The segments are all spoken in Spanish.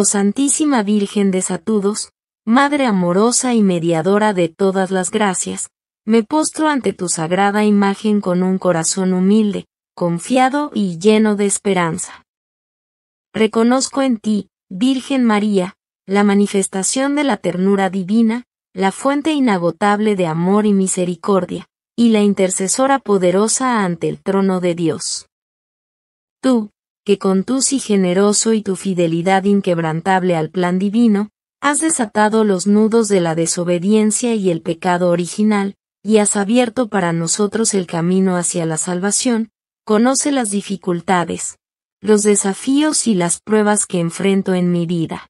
oh Santísima Virgen de Satudos, Madre amorosa y mediadora de todas las gracias, me postro ante tu sagrada imagen con un corazón humilde, confiado y lleno de esperanza. Reconozco en ti, Virgen María, la manifestación de la ternura divina, la fuente inagotable de amor y misericordia, y la intercesora poderosa ante el trono de Dios. Tú, que con tu sí generoso y tu fidelidad inquebrantable al plan divino, has desatado los nudos de la desobediencia y el pecado original, y has abierto para nosotros el camino hacia la salvación, conoce las dificultades, los desafíos y las pruebas que enfrento en mi vida.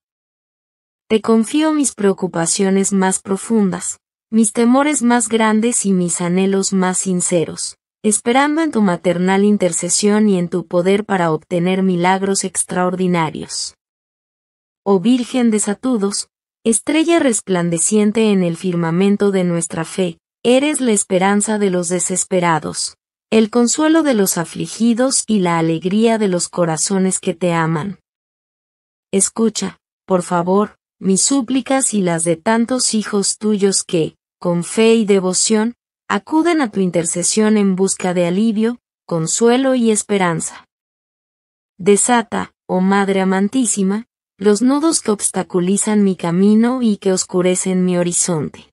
Te confío mis preocupaciones más profundas, mis temores más grandes y mis anhelos más sinceros esperando en tu maternal intercesión y en tu poder para obtener milagros extraordinarios. Oh Virgen de Satudos, estrella resplandeciente en el firmamento de nuestra fe, eres la esperanza de los desesperados, el consuelo de los afligidos y la alegría de los corazones que te aman. Escucha, por favor, mis súplicas y las de tantos hijos tuyos que, con fe y devoción, acuden a tu intercesión en busca de alivio, consuelo y esperanza. Desata, oh Madre amantísima, los nudos que obstaculizan mi camino y que oscurecen mi horizonte.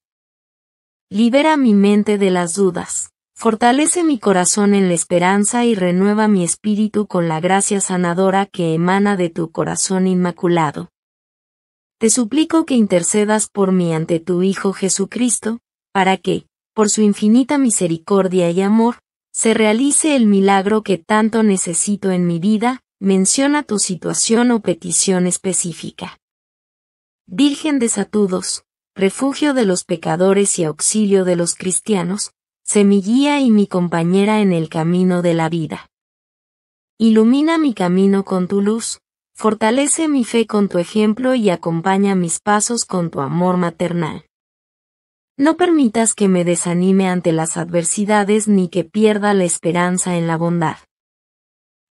Libera mi mente de las dudas, fortalece mi corazón en la esperanza y renueva mi espíritu con la gracia sanadora que emana de tu corazón inmaculado. Te suplico que intercedas por mí ante tu Hijo Jesucristo, para que, por su infinita misericordia y amor, se realice el milagro que tanto necesito en mi vida, menciona tu situación o petición específica. Virgen de Satudos, refugio de los pecadores y auxilio de los cristianos, sé mi guía y mi compañera en el camino de la vida. Ilumina mi camino con tu luz, fortalece mi fe con tu ejemplo y acompaña mis pasos con tu amor maternal. No permitas que me desanime ante las adversidades ni que pierda la esperanza en la bondad.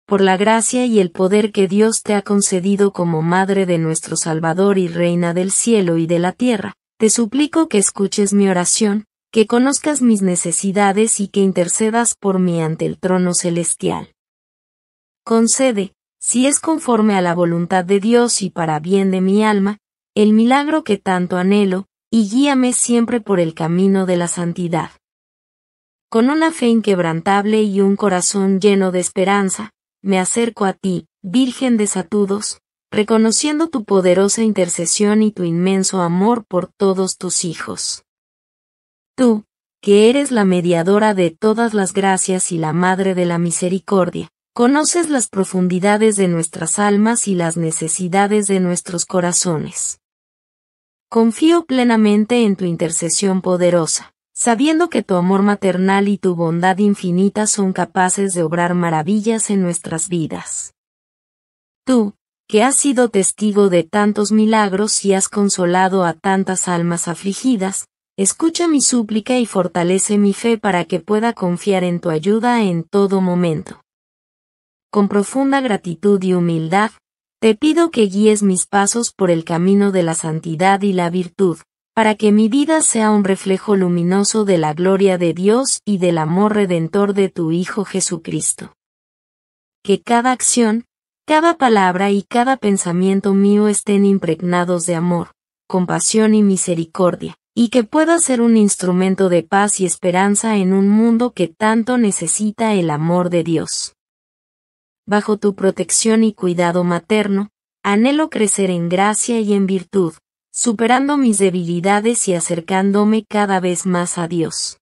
Por la gracia y el poder que Dios te ha concedido como Madre de nuestro Salvador y Reina del cielo y de la tierra, te suplico que escuches mi oración, que conozcas mis necesidades y que intercedas por mí ante el trono celestial. Concede, si es conforme a la voluntad de Dios y para bien de mi alma, el milagro que tanto anhelo, y guíame siempre por el camino de la santidad. Con una fe inquebrantable y un corazón lleno de esperanza, me acerco a ti, Virgen de Satudos, reconociendo tu poderosa intercesión y tu inmenso amor por todos tus hijos. Tú, que eres la mediadora de todas las gracias y la madre de la misericordia, conoces las profundidades de nuestras almas y las necesidades de nuestros corazones. Confío plenamente en tu intercesión poderosa, sabiendo que tu amor maternal y tu bondad infinita son capaces de obrar maravillas en nuestras vidas. Tú, que has sido testigo de tantos milagros y has consolado a tantas almas afligidas, escucha mi súplica y fortalece mi fe para que pueda confiar en tu ayuda en todo momento. Con profunda gratitud y humildad, te pido que guíes mis pasos por el camino de la santidad y la virtud, para que mi vida sea un reflejo luminoso de la gloria de Dios y del amor redentor de tu Hijo Jesucristo. Que cada acción, cada palabra y cada pensamiento mío estén impregnados de amor, compasión y misericordia, y que pueda ser un instrumento de paz y esperanza en un mundo que tanto necesita el amor de Dios bajo tu protección y cuidado materno, anhelo crecer en gracia y en virtud, superando mis debilidades y acercándome cada vez más a Dios.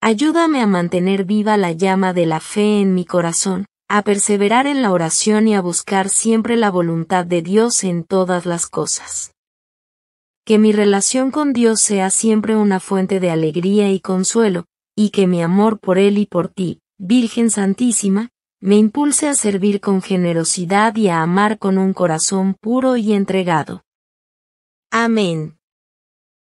Ayúdame a mantener viva la llama de la fe en mi corazón, a perseverar en la oración y a buscar siempre la voluntad de Dios en todas las cosas. Que mi relación con Dios sea siempre una fuente de alegría y consuelo, y que mi amor por Él y por ti, Virgen Santísima, me impulse a servir con generosidad y a amar con un corazón puro y entregado. Amén.